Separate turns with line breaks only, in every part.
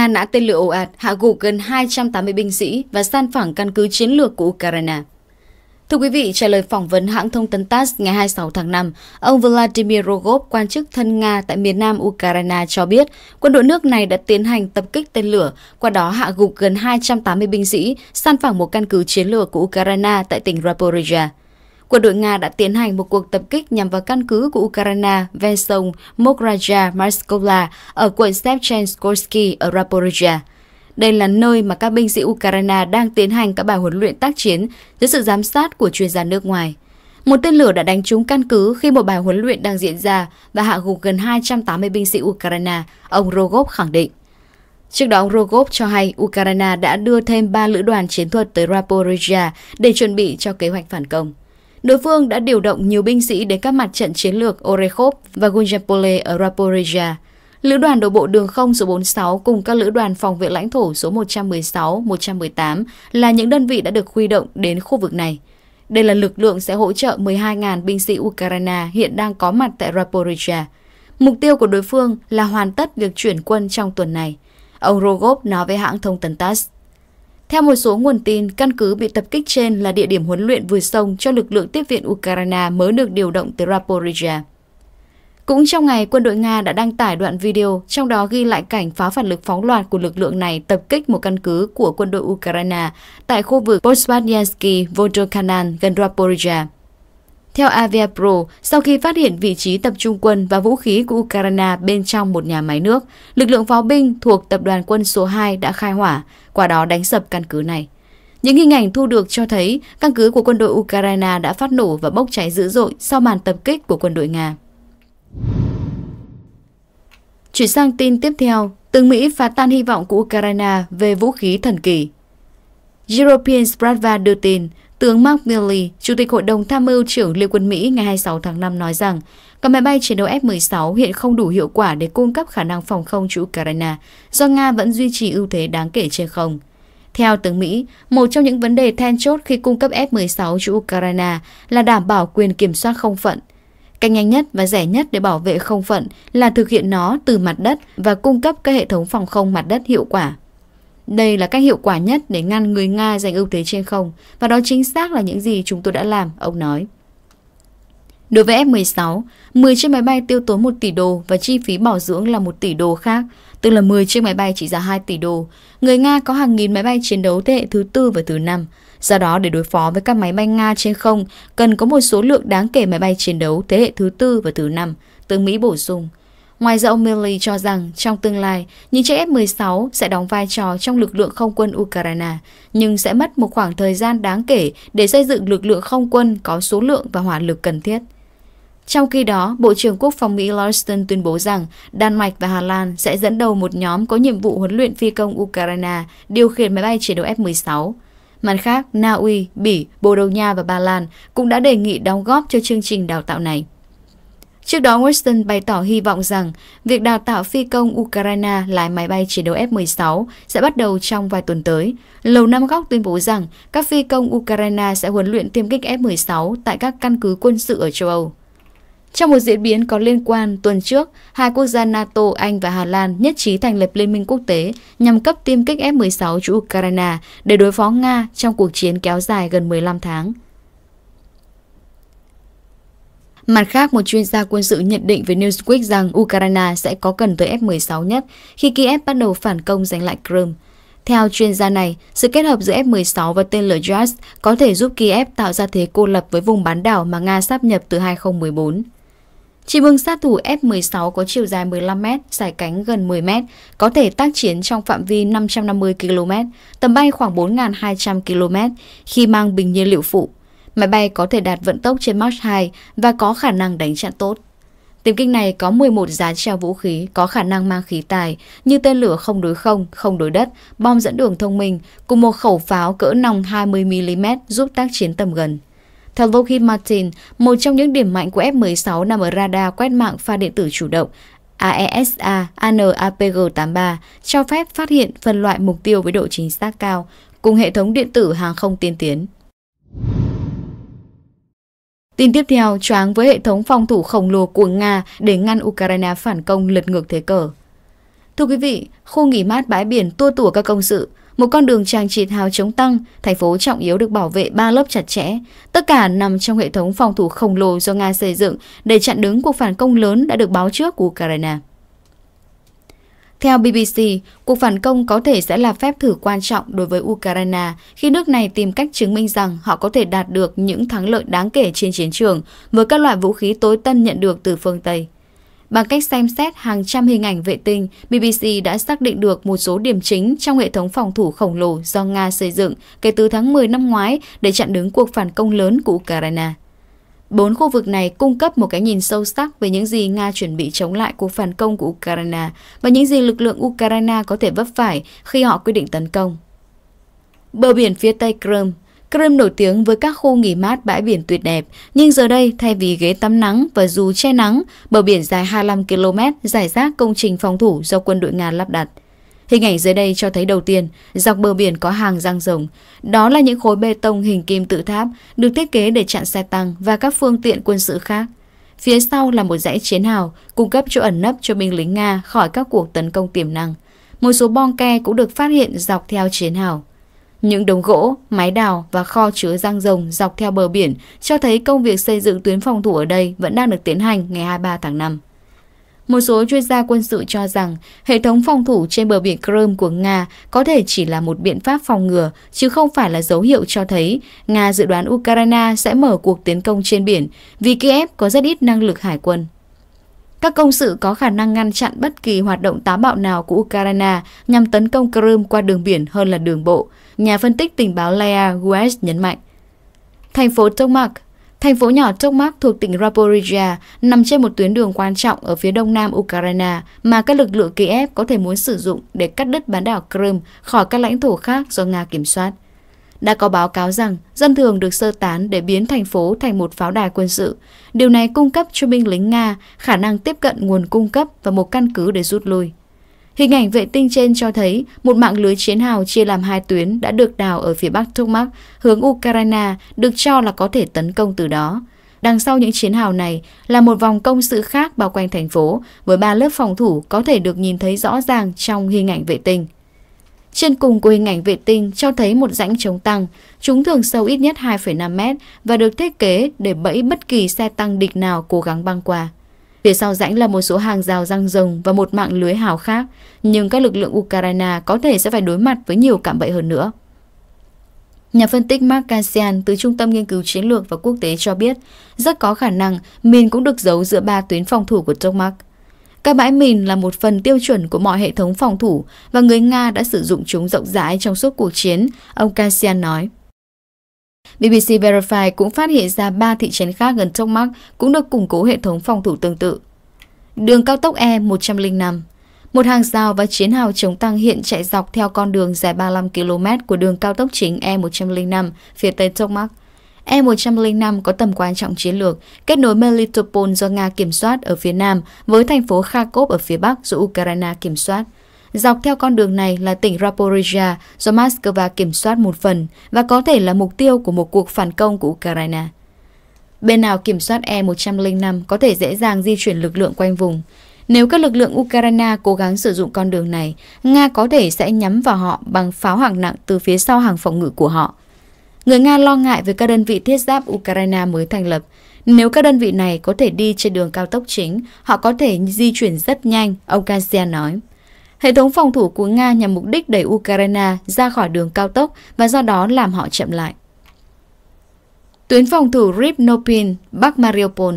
Nga nã tên lửa ồ ạt, hạ gục gần 280 binh sĩ và san phẳng căn cứ chiến lược của Ukraine. Thưa quý vị, trả lời phỏng vấn hãng thông tấn TASS ngày 26 tháng 5, ông Vladimir Rogov, quan chức thân Nga tại miền nam Ukraine cho biết quân đội nước này đã tiến hành tập kích tên lửa, qua đó hạ gục gần 280 binh sĩ, san phẳng một căn cứ chiến lược của Ukraine tại tỉnh Zaporizhia quân đội Nga đã tiến hành một cuộc tập kích nhằm vào căn cứ của Ukraine ven sông Mokraja Marskola ở quận Shevchenkorsky ở Zaporizhia. Đây là nơi mà các binh sĩ Ukraine đang tiến hành các bài huấn luyện tác chiến dưới sự giám sát của chuyên gia nước ngoài. Một tên lửa đã đánh trúng căn cứ khi một bài huấn luyện đang diễn ra và hạ gục gần 280 binh sĩ Ukraine, ông Rogov khẳng định. Trước đó, ông Rogov cho hay Ukraine đã đưa thêm 3 lữ đoàn chiến thuật tới Zaporizhia để chuẩn bị cho kế hoạch phản công. Đối phương đã điều động nhiều binh sĩ đến các mặt trận chiến lược Orekhov và Gunjampole ở Raporeja. Lữ đoàn đổ bộ đường không số 46 cùng các lữ đoàn phòng vệ lãnh thổ số 116, 118 là những đơn vị đã được huy động đến khu vực này. Đây là lực lượng sẽ hỗ trợ 12.000 binh sĩ Ukraine hiện đang có mặt tại Raporeja. Mục tiêu của đối phương là hoàn tất việc chuyển quân trong tuần này. Ông Rogov nói với hãng thông tấn TASS. Theo một số nguồn tin, căn cứ bị tập kích trên là địa điểm huấn luyện vừa sông cho lực lượng tiếp viện Ukraine mới được điều động tới Raporizhia. Cũng trong ngày, quân đội Nga đã đăng tải đoạn video, trong đó ghi lại cảnh phá phản lực phóng loạt của lực lượng này tập kích một căn cứ của quân đội Ukraine tại khu vực Posvadyansky Vodokanan, gần Raporizhia. Theo Aviapro, sau khi phát hiện vị trí tập trung quân và vũ khí của Ukraine bên trong một nhà máy nước, lực lượng pháo binh thuộc tập đoàn quân số 2 đã khai hỏa, qua đó đánh sập căn cứ này. Những hình ảnh thu được cho thấy căn cứ của quân đội Ukraine đã phát nổ và bốc cháy dữ dội sau màn tập kích của quân đội Nga. Chuyển sang tin tiếp theo, từng Mỹ phá tan hy vọng của Ukraine về vũ khí thần kỳ. European Spravda đưa tin, Tướng Mark Milley, Chủ tịch Hội đồng Tham mưu trưởng Liên quân Mỹ ngày 26 tháng 5 nói rằng các máy bay chiến đấu F-16 hiện không đủ hiệu quả để cung cấp khả năng phòng không cho Ukraine do Nga vẫn duy trì ưu thế đáng kể trên không. Theo tướng Mỹ, một trong những vấn đề then chốt khi cung cấp F-16 cho Ukraine là đảm bảo quyền kiểm soát không phận. Cách nhanh nhất và rẻ nhất để bảo vệ không phận là thực hiện nó từ mặt đất và cung cấp các hệ thống phòng không mặt đất hiệu quả. Đây là cách hiệu quả nhất để ngăn người Nga giành ưu thế trên không, và đó chính xác là những gì chúng tôi đã làm, ông nói. Đối với F-16, 10 chiếc máy bay tiêu tốn 1 tỷ đô và chi phí bảo dưỡng là 1 tỷ đô khác, tức là 10 chiếc máy bay trị giá 2 tỷ đô. Người Nga có hàng nghìn máy bay chiến đấu thế hệ thứ tư và thứ năm. Do đó, để đối phó với các máy bay Nga trên không, cần có một số lượng đáng kể máy bay chiến đấu thế hệ thứ tư và thứ năm, tướng Mỹ bổ sung. Ngoài ra ông Milley cho rằng trong tương lai, những chiếc F-16 sẽ đóng vai trò trong lực lượng không quân Ukraine, nhưng sẽ mất một khoảng thời gian đáng kể để xây dựng lực lượng không quân có số lượng và hỏa lực cần thiết. Trong khi đó, Bộ trưởng Quốc phòng Mỹ Larston tuyên bố rằng Đan Mạch và Hà Lan sẽ dẫn đầu một nhóm có nhiệm vụ huấn luyện phi công Ukraine điều khiển máy bay chiến đấu F-16. Mặt khác, Na Uy, Bỉ, Bồ Đào Nha và Ba Lan cũng đã đề nghị đóng góp cho chương trình đào tạo này. Trước đó, Washington bày tỏ hy vọng rằng việc đào tạo phi công Ukraine lái máy bay chiến đấu F-16 sẽ bắt đầu trong vài tuần tới. Lầu Năm Góc tuyên bố rằng các phi công Ukraine sẽ huấn luyện tiêm kích F-16 tại các căn cứ quân sự ở châu Âu. Trong một diễn biến có liên quan, tuần trước, hai quốc gia NATO, Anh và Hà Lan nhất trí thành lập liên minh quốc tế nhằm cấp tiêm kích F-16 cho Ukraine để đối phó Nga trong cuộc chiến kéo dài gần 15 tháng. Mặt khác, một chuyên gia quân sự nhận định với Newsweek rằng Ukraine sẽ có cần tới F-16 nhất khi Kiev bắt đầu phản công giành lại Crimea. Theo chuyên gia này, sự kết hợp giữa F-16 và tên lửa Jazz có thể giúp Kiev tạo ra thế cô lập với vùng bán đảo mà Nga sắp nhập từ 2014. Chim ưng sát thủ F-16 có chiều dài 15m, dài cánh gần 10m, có thể tác chiến trong phạm vi 550 km, tầm bay khoảng 4.200 km khi mang bình nhiên liệu phụ Máy bay có thể đạt vận tốc trên Mach 2 và có khả năng đánh chặn tốt. Tiêm kích này có 11 giá treo vũ khí có khả năng mang khí tài như tên lửa không đối không, không đối đất, bom dẫn đường thông minh cùng một khẩu pháo cỡ nòng 20mm giúp tác chiến tầm gần. Theo Lockheed Martin, một trong những điểm mạnh của F-16 nằm ở radar quét mạng pha điện tử chủ động AESA ANAPG-83 cho phép phát hiện phân loại mục tiêu với độ chính xác cao cùng hệ thống điện tử hàng không tiên tiến. Tin tiếp theo choáng với hệ thống phòng thủ khổng lồ của Nga để ngăn Ukraine phản công lật ngược thế cờ. Thưa quý vị, khu nghỉ mát bãi biển tua tủa các công sự, một con đường trang trịt hào chống tăng, thành phố trọng yếu được bảo vệ ba lớp chặt chẽ. Tất cả nằm trong hệ thống phòng thủ khổng lồ do Nga xây dựng để chặn đứng cuộc phản công lớn đã được báo trước của Ukraine. Theo BBC, cuộc phản công có thể sẽ là phép thử quan trọng đối với Ukraine khi nước này tìm cách chứng minh rằng họ có thể đạt được những thắng lợi đáng kể trên chiến trường với các loại vũ khí tối tân nhận được từ phương Tây. Bằng cách xem xét hàng trăm hình ảnh vệ tinh, BBC đã xác định được một số điểm chính trong hệ thống phòng thủ khổng lồ do Nga xây dựng kể từ tháng 10 năm ngoái để chặn đứng cuộc phản công lớn của Ukraine. Bốn khu vực này cung cấp một cái nhìn sâu sắc về những gì Nga chuẩn bị chống lại cuộc phản công của Ukraine và những gì lực lượng Ukraine có thể vấp phải khi họ quyết định tấn công. Bờ biển phía Tây Crimea Crimea nổi tiếng với các khu nghỉ mát bãi biển tuyệt đẹp, nhưng giờ đây thay vì ghế tắm nắng và dù che nắng, bờ biển dài 25 km giải rác công trình phòng thủ do quân đội Nga lắp đặt. Hình ảnh dưới đây cho thấy đầu tiên, dọc bờ biển có hàng răng rồng. Đó là những khối bê tông hình kim tự tháp được thiết kế để chặn xe tăng và các phương tiện quân sự khác. Phía sau là một dãy chiến hào, cung cấp chỗ ẩn nấp cho binh lính Nga khỏi các cuộc tấn công tiềm năng. Một số bong ke cũng được phát hiện dọc theo chiến hào. Những đống gỗ, máy đào và kho chứa răng rồng dọc theo bờ biển cho thấy công việc xây dựng tuyến phòng thủ ở đây vẫn đang được tiến hành ngày 23 tháng 5. Một số chuyên gia quân sự cho rằng hệ thống phòng thủ trên bờ biển Crimea của Nga có thể chỉ là một biện pháp phòng ngừa, chứ không phải là dấu hiệu cho thấy Nga dự đoán Ukraine sẽ mở cuộc tiến công trên biển vì Kiev có rất ít năng lực hải quân. Các công sự có khả năng ngăn chặn bất kỳ hoạt động táo bạo nào của Ukraine nhằm tấn công Crimea qua đường biển hơn là đường bộ, nhà phân tích tình báo Leia Gues nhấn mạnh. Thành phố Tomak, Thành phố nhỏ Tokmak thuộc tỉnh Zaporizhia nằm trên một tuyến đường quan trọng ở phía đông nam Ukraine mà các lực lượng Kiev có thể muốn sử dụng để cắt đứt bán đảo Crimea khỏi các lãnh thổ khác do Nga kiểm soát. Đã có báo cáo rằng dân thường được sơ tán để biến thành phố thành một pháo đài quân sự. Điều này cung cấp cho binh lính Nga khả năng tiếp cận nguồn cung cấp và một căn cứ để rút lui. Hình ảnh vệ tinh trên cho thấy một mạng lưới chiến hào chia làm hai tuyến đã được đào ở phía bắc Tokmak hướng Ukraine được cho là có thể tấn công từ đó. Đằng sau những chiến hào này là một vòng công sự khác bao quanh thành phố với ba lớp phòng thủ có thể được nhìn thấy rõ ràng trong hình ảnh vệ tinh. Trên cùng của hình ảnh vệ tinh cho thấy một rãnh chống tăng, chúng thường sâu ít nhất 2,5 mét và được thiết kế để bẫy bất kỳ xe tăng địch nào cố gắng băng qua. Phía sau rãnh là một số hàng rào răng rồng và một mạng lưới hào khác, nhưng các lực lượng Ukraine có thể sẽ phải đối mặt với nhiều cạm bẫy hơn nữa. Nhà phân tích Mark Cassian từ Trung tâm Nghiên cứu Chiến lược và Quốc tế cho biết rất có khả năng mìn cũng được giấu giữa ba tuyến phòng thủ của Tokamak. Các bãi mìn là một phần tiêu chuẩn của mọi hệ thống phòng thủ và người Nga đã sử dụng chúng rộng rãi trong suốt cuộc chiến, ông Cassian nói. BBC Verify cũng phát hiện ra ba thị trấn khác gần Tokmak cũng được củng cố hệ thống phòng thủ tương tự. Đường cao tốc E105 Một hàng rào và chiến hào chống tăng hiện chạy dọc theo con đường dài 35 km của đường cao tốc chính E105 phía tây Tokmak. E-105 có tầm quan trọng chiến lược, kết nối Melitopol do Nga kiểm soát ở phía nam với thành phố Kharkov ở phía bắc do Ukraine kiểm soát – Dọc theo con đường này là tỉnh Zaporizhia do Moscow kiểm soát một phần và có thể là mục tiêu của một cuộc phản công của Ukraine. Bên nào kiểm soát E-105 có thể dễ dàng di chuyển lực lượng quanh vùng. Nếu các lực lượng Ukraine cố gắng sử dụng con đường này, Nga có thể sẽ nhắm vào họ bằng pháo hạng nặng từ phía sau hàng phòng ngự của họ. Người Nga lo ngại về các đơn vị thiết giáp Ukraine mới thành lập. Nếu các đơn vị này có thể đi trên đường cao tốc chính, họ có thể di chuyển rất nhanh, ông Kasian nói. Hệ thống phòng thủ của Nga nhằm mục đích đẩy Ukraine ra khỏi đường cao tốc và do đó làm họ chậm lại. Tuyến phòng thủ Rivnopin, Bắc Mariupol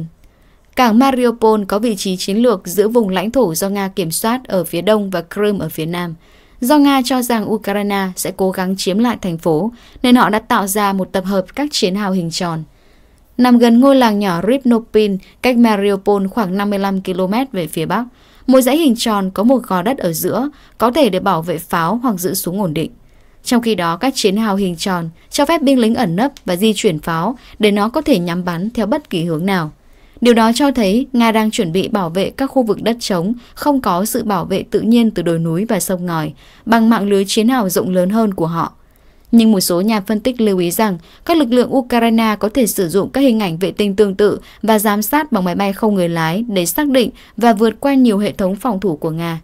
Cảng Mariupol có vị trí chiến lược giữa vùng lãnh thổ do Nga kiểm soát ở phía đông và Crimea ở phía nam. Do Nga cho rằng Ukraine sẽ cố gắng chiếm lại thành phố, nên họ đã tạo ra một tập hợp các chiến hào hình tròn. Nằm gần ngôi làng nhỏ Rivnopin, cách Mariupol khoảng 55 km về phía bắc, một dãy hình tròn có một gò đất ở giữa, có thể để bảo vệ pháo hoặc giữ súng ổn định. Trong khi đó, các chiến hào hình tròn cho phép binh lính ẩn nấp và di chuyển pháo để nó có thể nhắm bắn theo bất kỳ hướng nào. Điều đó cho thấy Nga đang chuẩn bị bảo vệ các khu vực đất trống không có sự bảo vệ tự nhiên từ đồi núi và sông ngòi bằng mạng lưới chiến hào rộng lớn hơn của họ. Nhưng một số nhà phân tích lưu ý rằng các lực lượng Ukraine có thể sử dụng các hình ảnh vệ tinh tương tự và giám sát bằng máy bay không người lái để xác định và vượt qua nhiều hệ thống phòng thủ của Nga.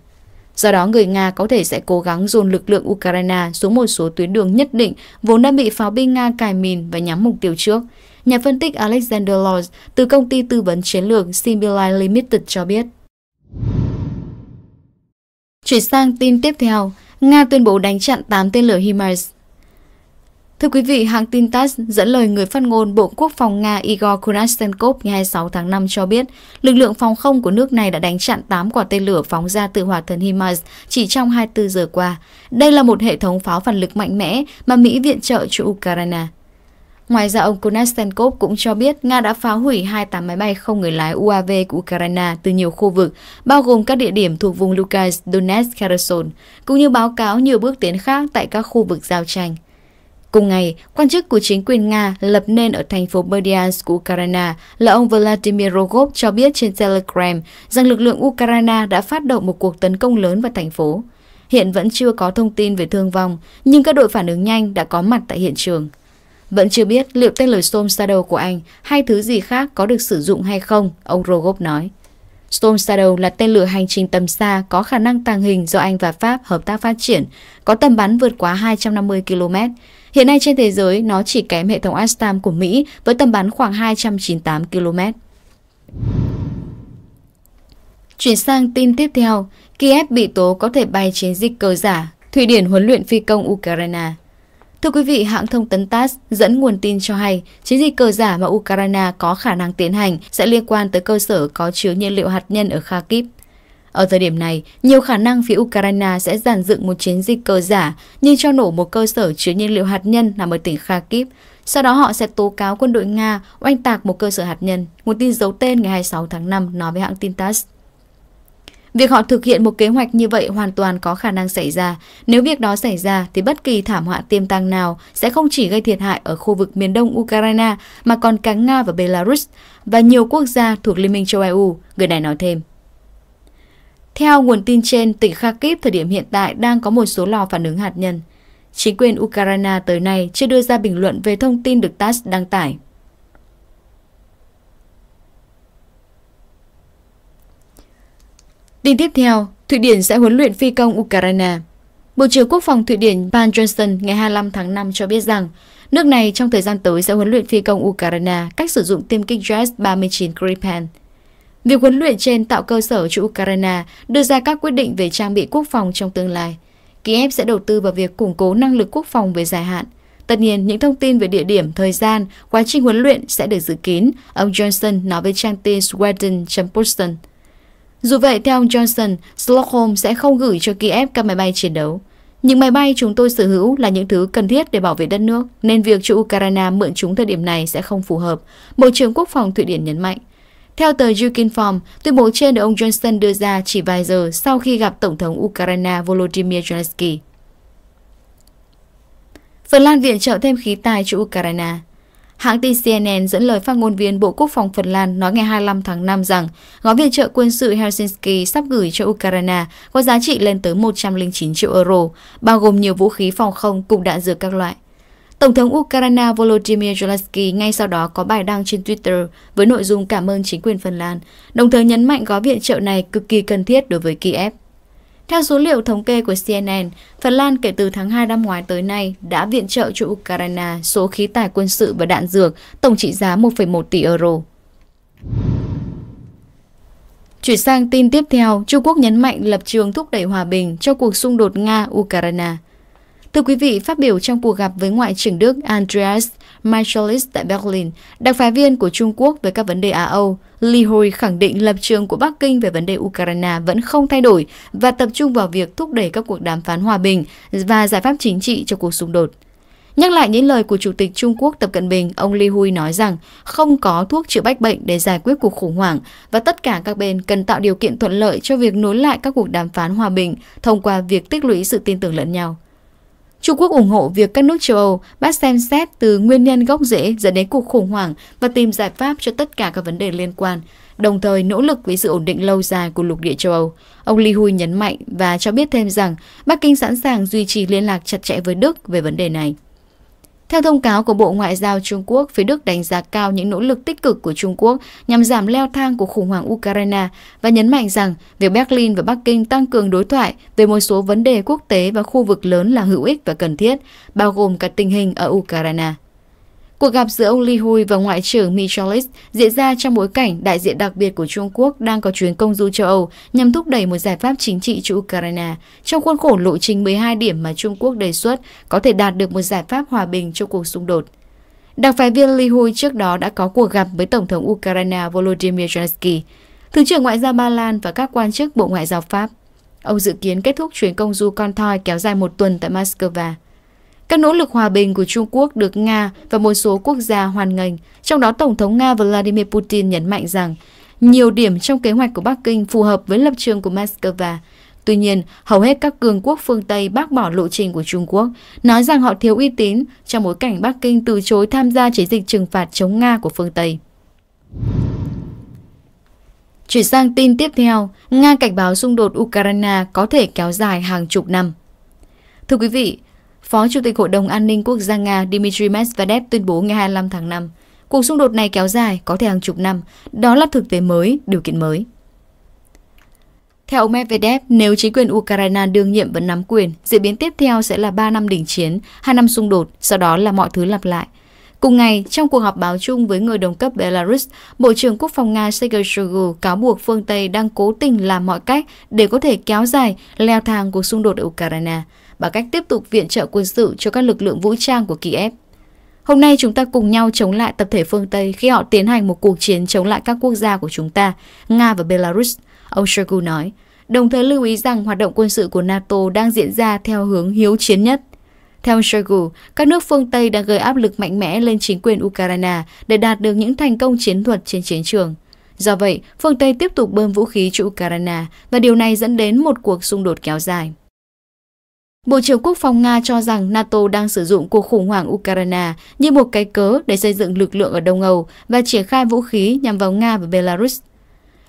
Do đó, người Nga có thể sẽ cố gắng dồn lực lượng Ukraine xuống một số tuyến đường nhất định vốn đã bị pháo binh Nga cài mìn và nhắm mục tiêu trước. Nhà phân tích Alexander Laws từ công ty tư vấn chiến lược Simbilai Limited cho biết. Chuyển sang tin tiếp theo, Nga tuyên bố đánh chặn 8 tên lửa HIMARS Thưa quý vị, hãng tin TASS dẫn lời người phát ngôn Bộ Quốc phòng Nga Igor Kunashenkov ngày 26 tháng 5 cho biết, lực lượng phòng không của nước này đã đánh chặn 8 quả tên lửa phóng ra từ hỏa thần HIMARS chỉ trong 24 giờ qua. Đây là một hệ thống pháo phản lực mạnh mẽ mà Mỹ viện trợ cho Ukraine. Ngoài ra, ông Konashenkov cũng cho biết Nga đã phá hủy 28 máy bay không người lái UAV của Ukraine từ nhiều khu vực, bao gồm các địa điểm thuộc vùng Lugansk, Donetsk, Kherson, cũng như báo cáo nhiều bước tiến khác tại các khu vực giao tranh. Cùng ngày, quan chức của chính quyền Nga lập nên ở thành phố Berdyansk của Ukraine là ông Vladimir Rogov cho biết trên Telegram rằng lực lượng Ukraine đã phát động một cuộc tấn công lớn vào thành phố. Hiện vẫn chưa có thông tin về thương vong, nhưng các đội phản ứng nhanh đã có mặt tại hiện trường. Vẫn chưa biết liệu tên lửa Storm Shadow của Anh hay thứ gì khác có được sử dụng hay không, ông Rogov nói. Storm Shadow là tên lửa hành trình tầm xa có khả năng tàng hình do Anh và Pháp hợp tác phát triển, có tầm bắn vượt quá 250 km, Hiện nay trên thế giới, nó chỉ kém hệ thống Astam của Mỹ với tầm bắn khoảng 298 km. Chuyển sang tin tiếp theo, Kiev bị tố có thể bay chiến dịch cờ giả, Thụy Điển huấn luyện phi công Ukraine. Thưa quý vị, hãng thông tấn TASS dẫn nguồn tin cho hay chiến dịch cờ giả mà Ukraine có khả năng tiến hành sẽ liên quan tới cơ sở có chứa nhiên liệu hạt nhân ở Kharkiv. Ở thời điểm này, nhiều khả năng phía Ukraine sẽ giàn dựng một chiến dịch cơ giả như cho nổ một cơ sở chứa nhiên liệu hạt nhân nằm ở tỉnh Kharkiv. Sau đó họ sẽ tố cáo quân đội Nga oanh tạc một cơ sở hạt nhân, Một tin giấu tên ngày 26 tháng 5 nói với hãng tin TASS. Việc họ thực hiện một kế hoạch như vậy hoàn toàn có khả năng xảy ra. Nếu việc đó xảy ra thì bất kỳ thảm họa tiềm tàng nào sẽ không chỉ gây thiệt hại ở khu vực miền đông Ukraine mà còn cả Nga và Belarus và nhiều quốc gia thuộc Liên minh châu Âu, người này nói thêm. Theo nguồn tin trên, tỉnh Kharkiv thời điểm hiện tại đang có một số lò phản ứng hạt nhân. Chính quyền Ukraine tới nay chưa đưa ra bình luận về thông tin được TASS đăng tải. Tin tiếp theo, Thụy Điển sẽ huấn luyện phi công Ukraine. Bộ trưởng Quốc phòng Thụy Điển Pan Johnson ngày 25 tháng 5 cho biết rằng nước này trong thời gian tới sẽ huấn luyện phi công Ukraine cách sử dụng tiêm kích JAS-39 Gripen – Việc huấn luyện trên tạo cơ sở cho Ukraine đưa ra các quyết định về trang bị quốc phòng trong tương lai. Kiev sẽ đầu tư vào việc củng cố năng lực quốc phòng về dài hạn. Tất nhiên, những thông tin về địa điểm, thời gian, quá trình huấn luyện sẽ được dự kín. ông Johnson nói với trang tin Sweden.Poston. Dù vậy, theo ông Johnson, Stockholm sẽ không gửi cho Kiev các máy bay chiến đấu. Những máy bay chúng tôi sở hữu là những thứ cần thiết để bảo vệ đất nước, nên việc cho Ukraine mượn chúng thời điểm này sẽ không phù hợp, Bộ trưởng Quốc phòng Thụy Điển nhấn mạnh. Theo tờ Yukinform, tuyên bố trên được ông Johnson đưa ra chỉ vài giờ sau khi gặp Tổng thống Ukraine Volodymyr Zelensky. Phần Lan viện trợ thêm khí tài cho Ukraine Hãng tin CNN dẫn lời phát ngôn viên Bộ Quốc phòng Phần Lan nói ngày 25 tháng 5 rằng gói viện trợ quân sự Helsinki sắp gửi cho Ukraine có giá trị lên tới 109 triệu euro, bao gồm nhiều vũ khí phòng không cùng đạn dược các loại. Tổng thống Ukraine Volodymyr Zelensky ngay sau đó có bài đăng trên Twitter với nội dung cảm ơn chính quyền Phần Lan, đồng thời nhấn mạnh gói viện trợ này cực kỳ cần thiết đối với Kiev. Theo số liệu thống kê của CNN, Phần Lan kể từ tháng 2 năm ngoái tới nay đã viện trợ cho Ukraine số khí tài quân sự và đạn dược tổng trị giá 1,1 tỷ euro. Chuyển sang tin tiếp theo, Trung Quốc nhấn mạnh lập trường thúc đẩy hòa bình cho cuộc xung đột Nga-Ukraine – Thưa quý vị, phát biểu trong cuộc gặp với Ngoại trưởng Đức Andreas Michaelis tại Berlin, đặc phái viên của Trung Quốc về các vấn đề Á-Âu, Li Hui khẳng định lập trường của Bắc Kinh về vấn đề Ukraine vẫn không thay đổi và tập trung vào việc thúc đẩy các cuộc đàm phán hòa bình và giải pháp chính trị cho cuộc xung đột. Nhắc lại những lời của Chủ tịch Trung Quốc Tập Cận Bình, ông Li Hui nói rằng không có thuốc chữa bách bệnh để giải quyết cuộc khủng hoảng và tất cả các bên cần tạo điều kiện thuận lợi cho việc nối lại các cuộc đàm phán hòa bình thông qua việc tích lũy sự tin tưởng lẫn nhau. Trung Quốc ủng hộ việc các nước châu Âu bắt xem xét từ nguyên nhân gốc rễ dẫn đến cuộc khủng hoảng và tìm giải pháp cho tất cả các vấn đề liên quan, đồng thời nỗ lực với sự ổn định lâu dài của lục địa châu Âu. Ông Li Hui nhấn mạnh và cho biết thêm rằng Bắc Kinh sẵn sàng duy trì liên lạc chặt chẽ với Đức về vấn đề này. Theo thông cáo của Bộ Ngoại giao Trung Quốc, phía Đức đánh giá cao những nỗ lực tích cực của Trung Quốc nhằm giảm leo thang của khủng hoảng Ukraine và nhấn mạnh rằng việc Berlin và Bắc Kinh tăng cường đối thoại về một số vấn đề quốc tế và khu vực lớn là hữu ích và cần thiết, bao gồm cả tình hình ở Ukraine. Cuộc gặp giữa ông Li Hui và Ngoại trưởng Michelis diễn ra trong bối cảnh đại diện đặc biệt của Trung Quốc đang có chuyến công du châu Âu nhằm thúc đẩy một giải pháp chính trị cho Ukraine trong khuôn khổ lộ trình 12 điểm mà Trung Quốc đề xuất có thể đạt được một giải pháp hòa bình cho cuộc xung đột. Đặc phái viên Li Hui trước đó đã có cuộc gặp với Tổng thống Ukraine Volodymyr Zelensky, Thứ trưởng Ngoại giao Ba Lan và các quan chức Bộ Ngoại giao Pháp. Ông dự kiến kết thúc chuyến công du con thoi kéo dài một tuần tại Moscow. Các nỗ lực hòa bình của Trung Quốc được Nga và một số quốc gia hoan nghênh, trong đó Tổng thống Nga Vladimir Putin nhấn mạnh rằng nhiều điểm trong kế hoạch của Bắc Kinh phù hợp với lập trường của Moscow. Tuy nhiên, hầu hết các cường quốc phương Tây bác bỏ lộ trình của Trung Quốc, nói rằng họ thiếu uy tín trong bối cảnh Bắc Kinh từ chối tham gia chiến dịch trừng phạt chống Nga của phương Tây. Chuyển sang tin tiếp theo, Nga cảnh báo xung đột Ukraine có thể kéo dài hàng chục năm. Thưa quý vị, Phó Chủ tịch Hội đồng An ninh Quốc gia Nga Dmitry Medvedev tuyên bố ngày 25 tháng 5. Cuộc xung đột này kéo dài, có thể hàng chục năm. Đó là thực tế mới, điều kiện mới. Theo ông Medvedev, nếu chính quyền Ukraine đương nhiệm vẫn nắm quyền, diễn biến tiếp theo sẽ là 3 năm đỉnh chiến, 2 năm xung đột, sau đó là mọi thứ lặp lại. Cùng ngày, trong cuộc họp báo chung với người đồng cấp Belarus, Bộ trưởng Quốc phòng Nga Sergei Shoigu cáo buộc phương Tây đang cố tình làm mọi cách để có thể kéo dài leo thang cuộc xung đột ở Ukraine bằng cách tiếp tục viện trợ quân sự cho các lực lượng vũ trang của Kiev. Hôm nay chúng ta cùng nhau chống lại tập thể phương Tây khi họ tiến hành một cuộc chiến chống lại các quốc gia của chúng ta, Nga và Belarus, ông Shoigu nói, đồng thời lưu ý rằng hoạt động quân sự của NATO đang diễn ra theo hướng hiếu chiến nhất. Theo Shoigu, các nước phương Tây đang gây áp lực mạnh mẽ lên chính quyền Ukraine để đạt được những thành công chiến thuật trên chiến trường. Do vậy, phương Tây tiếp tục bơm vũ khí cho Ukraine và điều này dẫn đến một cuộc xung đột kéo dài. Bộ trưởng Quốc phòng Nga cho rằng NATO đang sử dụng cuộc khủng hoảng Ukraine như một cái cớ để xây dựng lực lượng ở Đông Âu và triển khai vũ khí nhằm vào Nga và Belarus.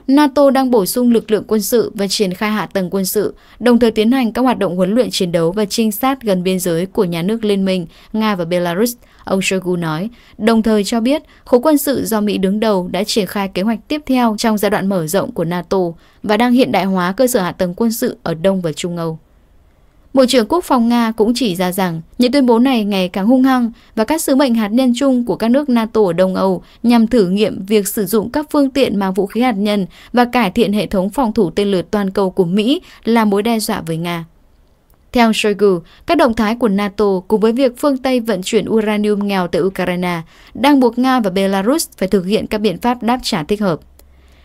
NATO đang bổ sung lực lượng quân sự và triển khai hạ tầng quân sự, đồng thời tiến hành các hoạt động huấn luyện chiến đấu và trinh sát gần biên giới của nhà nước liên minh Nga và Belarus, ông Shoigu nói, đồng thời cho biết khối quân sự do Mỹ đứng đầu đã triển khai kế hoạch tiếp theo trong giai đoạn mở rộng của NATO và đang hiện đại hóa cơ sở hạ tầng quân sự ở Đông và Trung Âu. Bộ trưởng Quốc phòng Nga cũng chỉ ra rằng những tuyên bố này ngày càng hung hăng và các sứ mệnh hạt nhân chung của các nước NATO ở Đông Âu nhằm thử nghiệm việc sử dụng các phương tiện mang vũ khí hạt nhân và cải thiện hệ thống phòng thủ tên lửa toàn cầu của Mỹ là mối đe dọa với Nga. Theo Shoigu, các động thái của NATO cùng với việc phương Tây vận chuyển uranium nghèo tới Ukraine đang buộc Nga và Belarus phải thực hiện các biện pháp đáp trả thích hợp.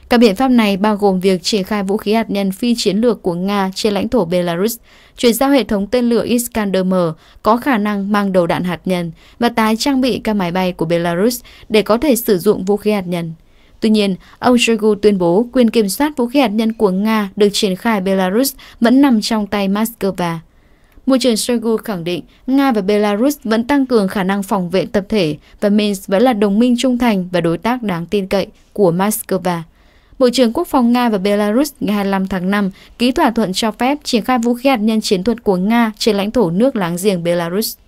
Các biện pháp này bao gồm việc triển khai vũ khí hạt nhân phi chiến lược của Nga trên lãnh thổ Belarus, chuyển giao hệ thống tên lửa Iskander-M có khả năng mang đầu đạn hạt nhân và tái trang bị các máy bay của Belarus để có thể sử dụng vũ khí hạt nhân. Tuy nhiên, ông Shoigu tuyên bố quyền kiểm soát vũ khí hạt nhân của Nga được triển khai Belarus vẫn nằm trong tay Moscow. Bộ trưởng Shoigu khẳng định Nga và Belarus vẫn tăng cường khả năng phòng vệ tập thể và Minsk vẫn là đồng minh trung thành và đối tác đáng tin cậy của Moscow. Bộ trưởng Quốc phòng Nga và Belarus ngày 25 tháng 5 ký thỏa thuận cho phép triển khai vũ khí hạt nhân chiến thuật của Nga trên lãnh thổ nước láng giềng Belarus.